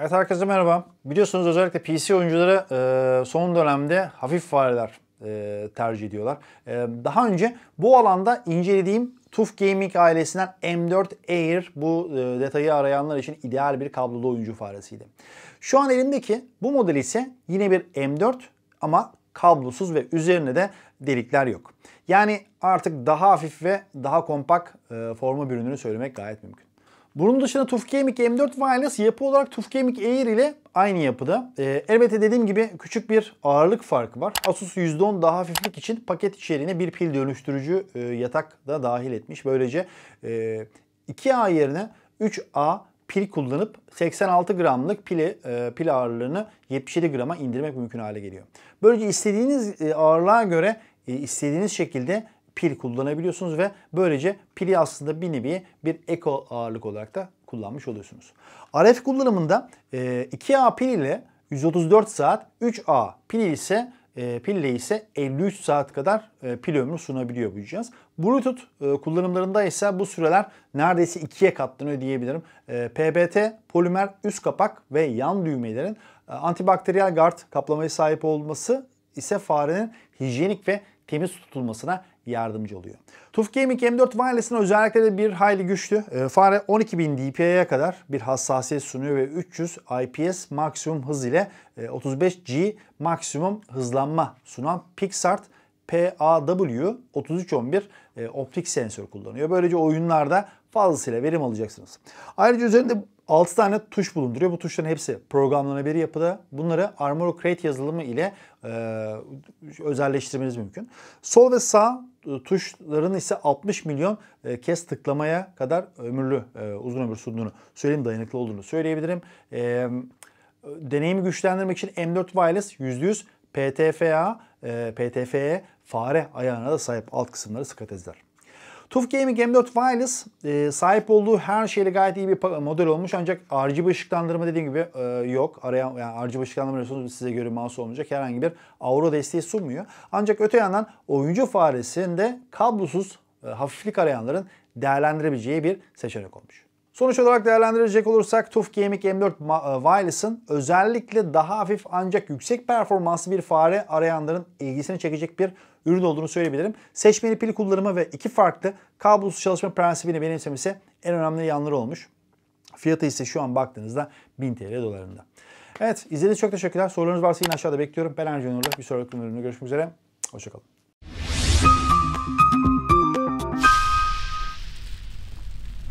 Evet herkese merhaba. Biliyorsunuz özellikle PC oyuncuları e, son dönemde hafif fareler e, tercih ediyorlar. E, daha önce bu alanda incelediğim TUF Gaming ailesinden M4 Air bu e, detayı arayanlar için ideal bir kablolu oyuncu faresiydi. Şu an elimdeki bu model ise yine bir M4 ama kablosuz ve üzerine de delikler yok. Yani artık daha hafif ve daha kompakt e, forma bir ürünü söylemek gayet mümkün. Bunun dışında Gaming M4 Wireless yapı olarak Tuf Gaming Air ile aynı yapıda. Ee, elbette dediğim gibi küçük bir ağırlık farkı var. Asus %10 daha hafiflik için paket içeriğine bir pil dönüştürücü e, yatak da dahil etmiş. Böylece e, 2A yerine 3A pil kullanıp 86 gramlık pili, e, pil ağırlığını 77 grama indirmek mümkün hale geliyor. Böylece istediğiniz e, ağırlığa göre e, istediğiniz şekilde pil kullanabiliyorsunuz ve böylece pili aslında bir nevi bir eko ağırlık olarak da kullanmış oluyorsunuz. RF kullanımında 2A e, pil ile 134 saat, 3A pil ise e, pille ise 53 saat kadar e, pil ömrü sunabiliyor bu cihaz. Bluetooth kullanımlarında ise bu süreler neredeyse ikiye katlanıyor diyebilirim. PBT, polimer üst kapak ve yan düğmelerin antibakteriyel guard kaplamaya sahip olması ise farenin hijyenik ve temiz tutulmasına yardımcı oluyor. TUF Gaming M4 Wireless'in özellikle de bir hayli güçlü. E, fare 12.000 dpi'ye kadar bir hassasiyet sunuyor ve 300 IPS maksimum hız ile e, 35G maksimum hızlanma sunan Pixart PAW3311 e, optik sensör kullanıyor. Böylece oyunlarda fazlasıyla verim alacaksınız. Ayrıca üzerinde 6 tane tuş bulunduruyor. Bu tuşların hepsi programlanabilir yapıda. Bunları Armor Crate yazılımı ile e, özelleştirmeniz mümkün. Sol ve sağ e, tuşların ise 60 milyon e, kez tıklamaya kadar ömürlü, e, uzun ömür sunduğunu söyleyeyim, dayanıklı olduğunu söyleyebilirim. Deneyimi güçlendirmek için M4 Wireless %100 PTFA, PTFE fare ayağına da sahip alt kısımları sıkat sıkatezler. TUF Gaming M4 Wireless e, sahip olduğu her şeyle gayet iyi bir model olmuş. Ancak RGB ışıklandırma dediğim gibi e, yok. arayan yani RGB ışıklandırma size göre mouse olmayacak. Herhangi bir Aura desteği sunmuyor. Ancak öte yandan oyuncu faresinde kablosuz e, hafiflik arayanların değerlendirebileceği bir seçenek olmuş. Sonuç olarak değerlendirecek olursak TUF Gaming M4 e, Wireless'ın özellikle daha hafif ancak yüksek performanslı bir fare arayanların ilgisini çekecek bir ürün olduğunu söyleyebilirim. Seçmeli pil kullanımı ve iki farklı kablosuz çalışma prensibini benimsemesi en önemli yanları olmuş. Fiyatı ise şu an baktığınızda 1000 TL dolarında. Evet izlediğiniz çok teşekkürler. Sorularınız varsa yine aşağıda bekliyorum. Ben Ercan Uğur'da bir sonraki ürünle görüşmek üzere. Hoşçakalın.